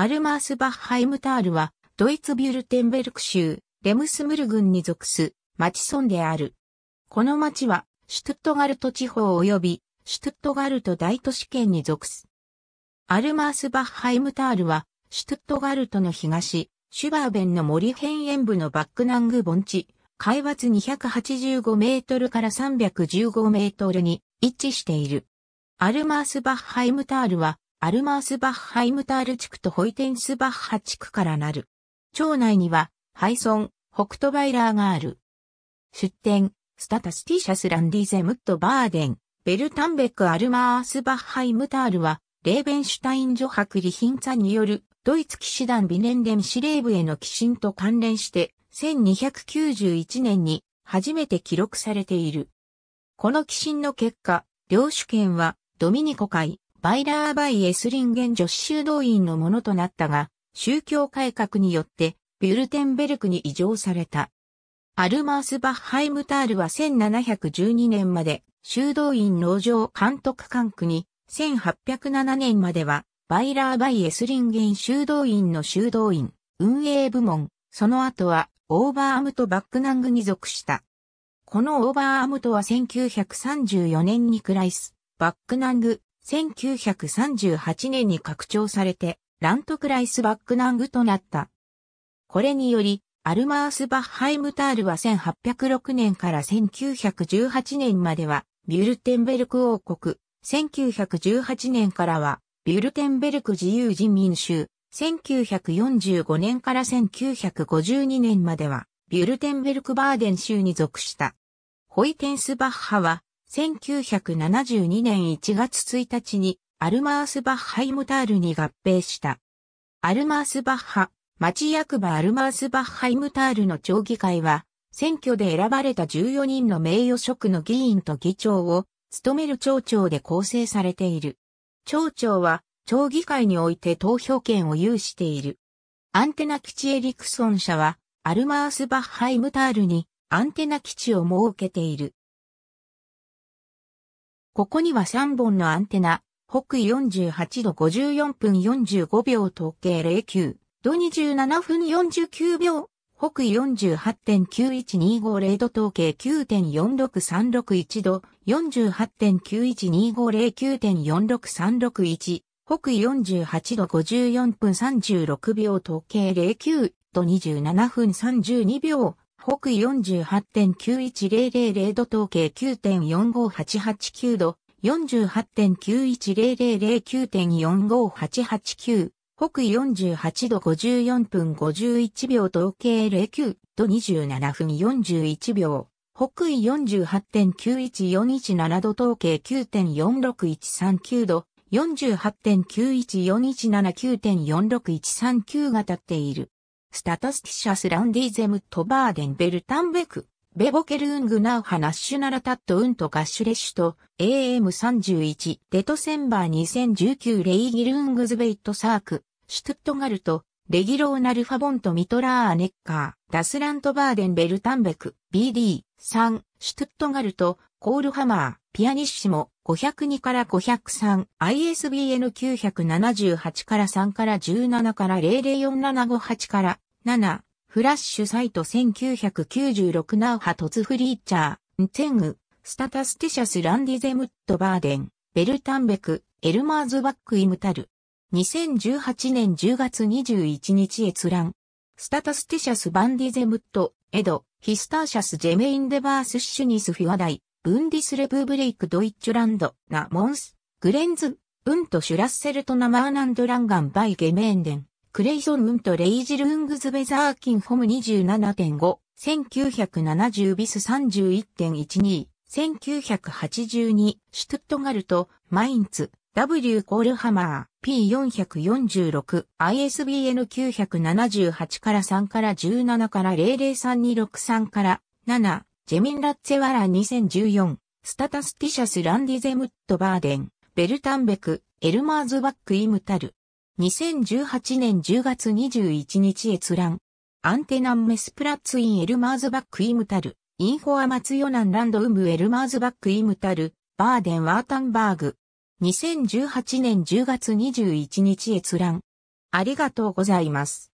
アルマースバッハイムタールは、ドイツビュルテンベルク州、レムスムル郡に属す、町村である。この町は、シュトットガルト地方及び、シュトットガルト大都市圏に属す。アルマースバッハイムタールは、シュトットガルトの東、シュバーベンの森辺縁部のバックナング盆地、海抜285メートルから315メートルに位置している。アルマースバッハイムタールは、アルマースバッハイムタール地区とホイテンスバッハ地区からなる。町内には、ハイソン、ホクトバイラーがある。出店、スタタスティシャスランディゼムットバーデン、ベルタンベックアルマースバッハイムタールは、レーベンシュタイン女博リヒンツァによる、ドイツ騎士団ビネンデン司令部への寄進と関連して、1291年に初めて記録されている。この寄進の結果、領主権はドミニコ会、バイラーバイエスリンゲン女子修道院のものとなったが、宗教改革によってビュルテンベルクに移譲された。アルマース・バッハイムタールは1712年まで修道院農場監督管区に、1807年まではバイラーバイエスリンゲン修道院の修道院、運営部門、その後はオーバーアムトバックナングに属した。このオーバーアムトは1934年にクライス、バックナング、1938年に拡張されて、ラントクライスバックナングとなった。これにより、アルマースバッハイムタールは1806年から1918年までは、ビュルテンベルク王国、1918年からは、ビュルテンベルク自由人民州、1945年から1952年までは、ビュルテンベルクバーデン州に属した。ホイテンスバッハは、1972年1月1日にアルマースバッハイムタールに合併した。アルマースバッハ、町役場アルマースバッハイムタールの町議会は、選挙で選ばれた14人の名誉職の議員と議長を務める町長で構成されている。町長は町議会において投票権を有している。アンテナ基地エリクソン社はアルマースバッハイムタールにアンテナ基地を設けている。ここには3本のアンテナ、北緯48度54分45秒統計09度27分49秒、北緯48.91250度統計9.46361度48.91250.46361北緯48度54分36秒統計09度27分32秒北緯48.91000度統計9.45889度、48.91000-9.45889、北緯48度54分51秒統計09度27分41秒、北緯48.91417度統計9.46139度、48.91417-9.46139が立っている。スタトスティシャスランディゼムトバーデンベルタンベク、ベボケルングナウハナッシュナラタットウントガッシュレッシュと AM31 デトセンバー2019レイギルングズベイトサーク、シュトゥットガルト、レギローナルファボントミトラーネッカー、ダスラントバーデンベルタンベク、BD、3、シュトゥットガルト、コールハマー、ピアニッシモ502から503、ISBN 978から3から17から004758から7、フラッシュサイト1996ナウハトツフリーチャー、ンテング、スタタスティシャスランディゼムットバーデン、ベルタンベク、エルマーズバックイムタル。2018年10月21日閲覧。スタタスティシャスバンディゼムット、エド、ヒスターシャスジェメインデバースシュニスフィワダイ。ブンディスレブーブレイクドイッチュランド、ナモンス、グレンズ、ウントシュラッセルトナマーナンドランガンバイゲメーンデン、クレイソンウントレイジルングズベザーキンホム27.5、1970ビス31.12、1982、シュトットガルト、マインツ、W コールハマー P446ISBN978 から3から17から003 2 63から7ジェミン・ラッツェワラ2014、スタタスティシャス・ランディゼムット・バーデン、ベルタンベク、エルマーズ・バック・イムタル。2018年10月21日閲覧。アンテナンメスプラッツイン・エルマーズ・バック・イムタル。インフォア・マツヨナン・ランド・ウム・エルマーズ・バック・イムタル。バーデン・ワータンバーグ。2018年10月21日閲覧。ありがとうございます。